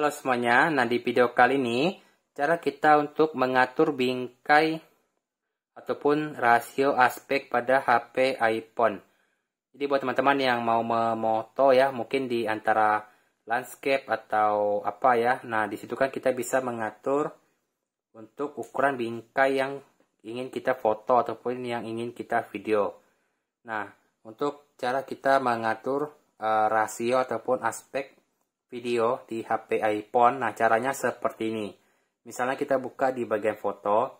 Halo semuanya, nah di video kali ini cara kita untuk mengatur bingkai ataupun rasio aspek pada HP iPhone. Jadi buat teman-teman yang mau memoto ya, mungkin di antara landscape atau apa ya. Nah, disitu kan kita bisa mengatur untuk ukuran bingkai yang ingin kita foto ataupun yang ingin kita video. Nah, untuk cara kita mengatur uh, rasio ataupun aspek video di HP iPhone. Nah, caranya seperti ini. Misalnya kita buka di bagian foto.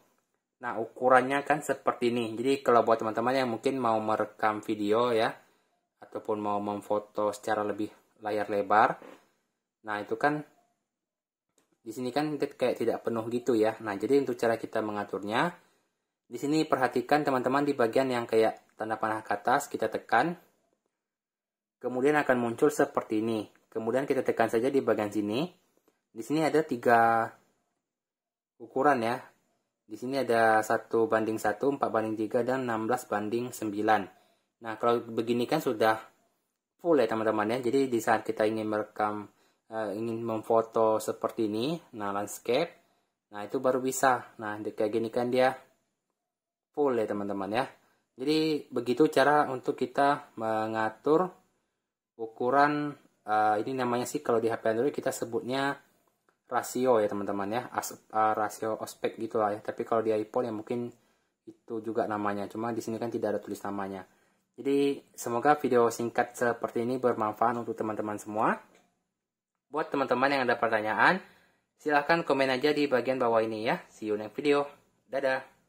Nah, ukurannya kan seperti ini. Jadi, kalau buat teman-teman yang mungkin mau merekam video ya, ataupun mau memfoto secara lebih layar lebar, nah itu kan di sini kan kayak tidak penuh gitu ya. Nah, jadi untuk cara kita mengaturnya, di sini perhatikan teman-teman di bagian yang kayak tanda panah ke atas, kita tekan. Kemudian akan muncul seperti ini. Kemudian kita tekan saja di bagian sini. Di sini ada tiga ukuran ya. Di sini ada satu banding satu 4 banding 3, dan 16 banding 9. Nah, kalau begini kan sudah full ya teman-teman ya. Jadi di saat kita ingin merekam, uh, ingin memfoto seperti ini, nah landscape, nah itu baru bisa. Nah, kayak gini kan dia full ya teman-teman ya. Jadi begitu cara untuk kita mengatur ukuran uh, ini namanya sih kalau di HP Android kita sebutnya rasio ya teman-teman ya As, uh, rasio ospek gitulah ya tapi kalau di iPhone ya mungkin itu juga namanya cuma di sini kan tidak ada tulis namanya jadi semoga video singkat seperti ini bermanfaat untuk teman-teman semua buat teman-teman yang ada pertanyaan silahkan komen aja di bagian bawah ini ya see you next video dadah